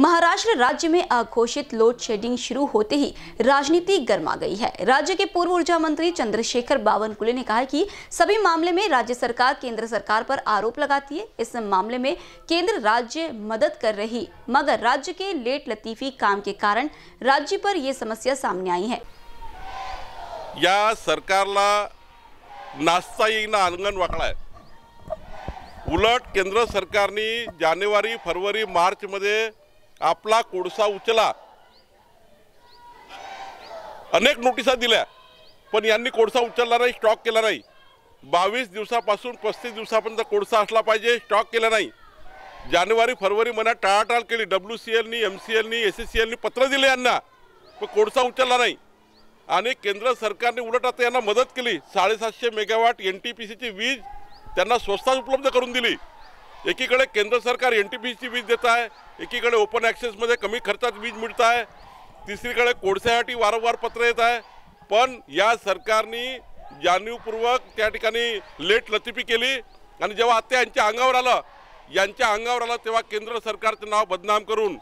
महाराष्ट्र राज्य में अघोषित लोड शेडिंग शुरू होते ही राजनीति गर्मा गई है राज्य के पूर्व ऊर्जा मंत्री चंद्रशेखर बावनकुले ने कहा कि सभी मामले में राज्य सरकार केंद्र सरकार पर आरोप लगाती है इस मामले में केंद्र राज्य मदद कर रही मगर राज्य के लेट लतीफी काम के कारण राज्य पर यह समस्या सामने आई है या सरकार उलट केंद्र सरकार ने जानेवारी फरवरी मार्च मध्य आपला कोळसा उचला अनेक नोटिसा दिल्या पण यांनी कोळसा उचलला नाही स्टॉक केला नाही बावीस दिवसापासून पस्तीस दिवसापर्यंत कोळसा असला पाहिजे स्टॉक केला नाही जानेवारी फरवरी महिन्यात टाळाटाळ केली डब्ल्यू सी एलनी एम सी एलनी एस सी एलनी पत्र दिले यांना पण कोळसा उचलला नाही आणि केंद्र सरकारने उलट आता यांना मदत केली साडेसातशे मेगावॅट एन टी पी सीची वीज त्यांना स्वस्तात उपलब्ध करून दिली एकीकडे केंद्र सरकार एन टी पीची वीज देत आहे एकीकडे ओपन ॲक्सेसमध्ये कमी खर्चात वीज मिळत आहे तिसरीकडे कोळशासाठी वारंवार पत्र येत आहे पण या सरकारनी जाणीवपूर्वक त्या ठिकाणी लेट लतीफी केली आणि जेव्हा आत्ता यांच्या अंगावर आलं यांच्या अंगावर आलं तेव्हा केंद्र सरकारचं नाव बदनाम करून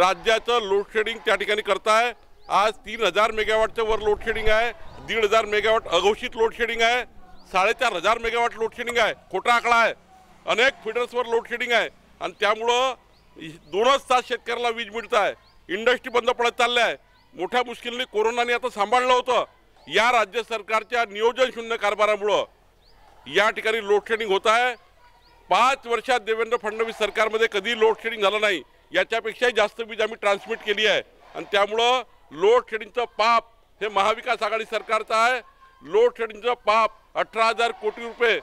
राज्याचं लोडशेडिंग त्या ठिकाणी करताय आज तीन हजार मेगावॅटचं वर लोडशेडिंग आहे दीड हजार मेगावॅट अघोषित लोडशेडिंग आहे साडेचार हजार मेगावॅट लोडशेडिंग आहे खोटा आकडा आहे अनेक फिडर्सवर लोडशेडिंग आहे आणि त्यामुळं दोनच तास शेतकऱ्याला वीज मिळत आहे इंडस्ट्री बंद पडत चालल्या आहे मोठ्या मुश्किलने कोरोनाने आता सांभाळलं होतं या राज्य सरकारच्या शून्य कारभारामुळं या ठिकाणी लोडशेडिंग होत आहे पाच वर्षात देवेंद्र फडणवीस सरकारमध्ये कधी लोडशेडिंग झालं नाही याच्यापेक्षाही जास्त वीज आम्ही ट्रान्समिट केली आहे आणि त्यामुळं लोडशेडिंगचं पाप हे महाविकास आघाडी सरकारचं आहे लोडशेडिंगचं पाप अठरा हजार कोटी रुपये